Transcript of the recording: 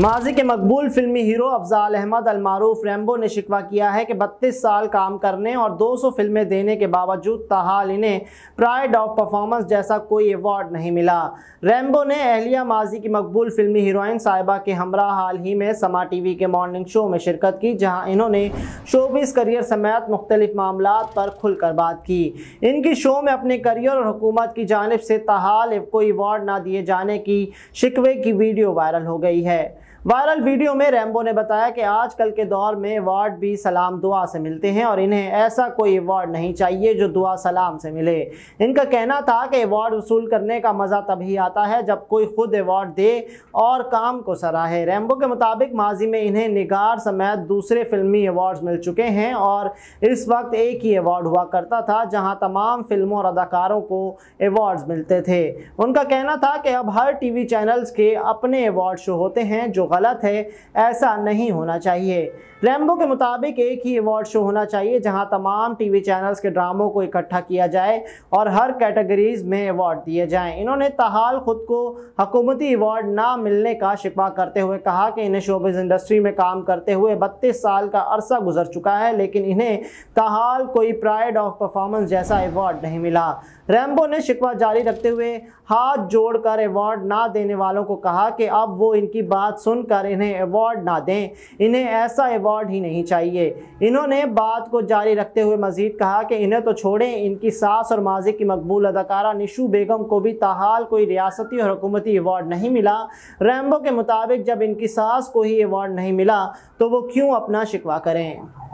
माजी के मकबूल फिल्मी हीरो अफजाल अहमद अलमारूफ रैम्बो ने शिकवा किया है कि 32 साल काम करने और 200 फिल्में देने के बावजूद तहाल इन्हें प्राइड ऑफ परफॉर्मेंस जैसा कोई अवार्ड नहीं मिला रैम्बो ने अहलिया माजी की मकबूल फिल्मी हीरोइन साहिबा के हमरा हाल ही में समा टी के मॉर्निंग शो में शिरकत की जहाँ इन्होंने शोबिस करियर समेत मुख्तलिफ मामला पर खुलकर बात की इनकी शो में अपने करियर और हुकूमत की जानब से तहाल को अवार्ड ना दिए जाने की शिकवे की वीडियो वायरल हो गई है वायरल वीडियो में रैम्बो ने बताया कि आजकल के दौर में अवार्ड भी सलाम दुआ से मिलते हैं और इन्हें ऐसा कोई अवार्ड नहीं चाहिए जो दुआ सलाम से मिले इनका कहना था कि अवार्ड वसूल करने का मज़ा तभी आता है जब कोई खुद अवार्ड दे और काम को सराहे रैम्बो के मुताबिक माजी में इन्हें निगार समेत दूसरे फिल्मी अवार्ड मिल चुके हैं और इस वक्त एक ही अवार्ड हुआ करता था जहाँ तमाम फिल्मों और अदाकारों को अवार्ड मिलते थे उनका कहना था कि अब हर वी चैनल्स के अपने अवार्ड शो होते हैं जो गलत है ऐसा नहीं होना चाहिए रैम्बो के मुताबिक एक ही अवार्ड शो होना चाहिए जहां तमाम टीवी चैनल्स के ड्रामों को इकट्ठा किया जाए और हर कैटेगरीज में अवार्ड दिए जाएं इन्होंने तहाल ख़ुद को हकूमती अवार्ड ना मिलने का शिकवा करते हुए कहा कि इन्हें शोबिज़ इंडस्ट्री में काम करते हुए बत्तीस साल का अरसा गुजर चुका है लेकिन इन्हें तहाल कोई प्राइड ऑफ परफॉर्मेंस जैसा अवार्ड नहीं मिला रैम्बो ने शिकवा जारी रखते हुए हाथ जोड़कर अवार्ड ना देने वालों को कहा कि अब वो इनकी बात सुनकर इन्हें अवार्ड ना दें इन्हें ऐसा अवार्ड ही नहीं चाहिए इन्होंने बात को जारी रखते हुए मजीद कहा कि इन्हें तो छोड़ें इनकी सास और माजी की मकबूल अदाकारा निशू बेगम को भी ताहाल कोई रियासती और हुकूमती अवार्ड नहीं मिला रैम्बो के मुताबिक जब इनकी सास को ही अवार्ड नहीं मिला तो वो क्यों अपना शिकवा करें